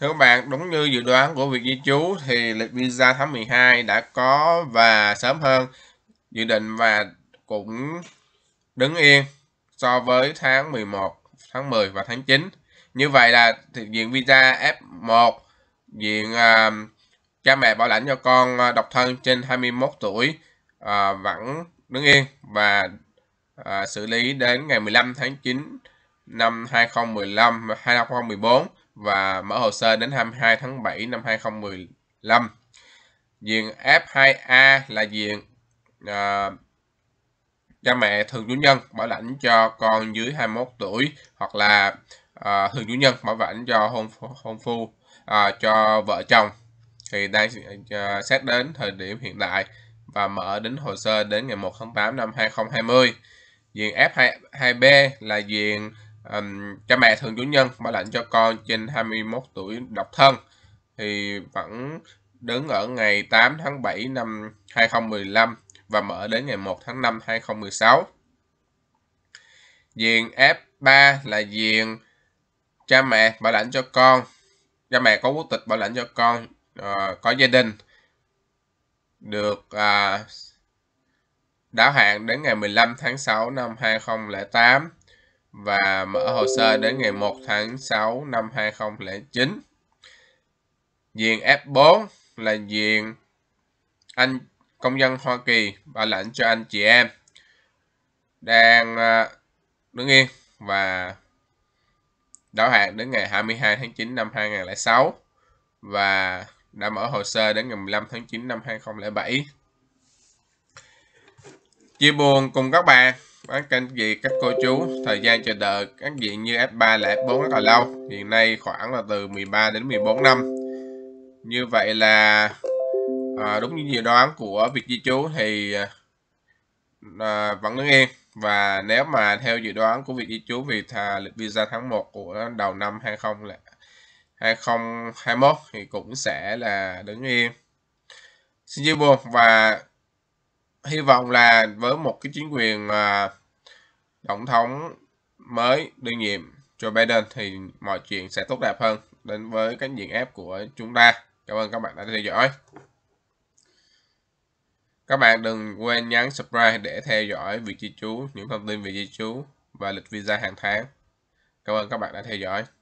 Thưa các bạn, đúng như dự đoán của việc di chú thì lịch visa tháng 12 đã có và sớm hơn dự định và cũng đứng yên so với tháng 11, tháng 10 và tháng 9. Như vậy là diện visa F1, diện uh, cha mẹ bảo lãnh cho con uh, độc thân trên 21 tuổi uh, vẫn đứng yên và uh, xử lý đến ngày 15 tháng 9 năm 2015 2014 và mở hồ sơ đến 22 tháng 7 năm 2015. Diện F2A là diện à, cha mẹ thường chủ nhân bảo lãnh cho con dưới 21 tuổi hoặc là à, thường chủ nhân bảo lãnh cho hôn hôn phu à, cho vợ chồng thì đang à, xét đến thời điểm hiện tại và mở đến hồ sơ đến ngày 1 tháng 8 năm 2020. Diện F2B là diện um, cha mẹ thường chủ nhân bảo lãnh cho con trên 21 tuổi độc thân thì vẫn đứng ở ngày 8 tháng 7 năm 2015 và mở đến ngày 1 tháng 5 2016. Diện F3 là diện cha mẹ bảo lãnh cho con, cha mẹ có quốc tịch bảo lãnh cho con uh, có gia đình được uh, đáo hạn đến ngày 15 tháng 6 năm 2008 và mở hồ sơ đến ngày 1 tháng 6 năm 2009. Diện F4 là diện anh công dân Hoa Kỳ bảo lãnh cho anh chị em đang à, đứng yên và đáo hạn đến ngày 22 tháng 9 năm 2006 và đã mở hồ sơ đến ngày 15 tháng 9 năm 2007. Chia buồn cùng các bạn các canh gì các cô chú thời gian chờ đợi các diện như F3 là F4 rất là lâu hiện nay khoảng là từ 13 đến 14 năm như vậy là à, đúng như dự đoán của việc di chú thì à, à, vẫn đứng yên và nếu mà theo dự đoán của việc di chú vì thà visa tháng 1 của đầu năm 20 2021 thì cũng sẽ là đứng yên xin chia buồn và hy vọng là với một cái chính quyền à, tổng thống mới đương nhiệm Joe Biden thì mọi chuyện sẽ tốt đẹp hơn đến với các diện ép của chúng ta. Cảm ơn các bạn đã theo dõi. Các bạn đừng quên nhấn subscribe để theo dõi việc di trú, những thông tin về di trú và lịch visa hàng tháng. Cảm ơn các bạn đã theo dõi.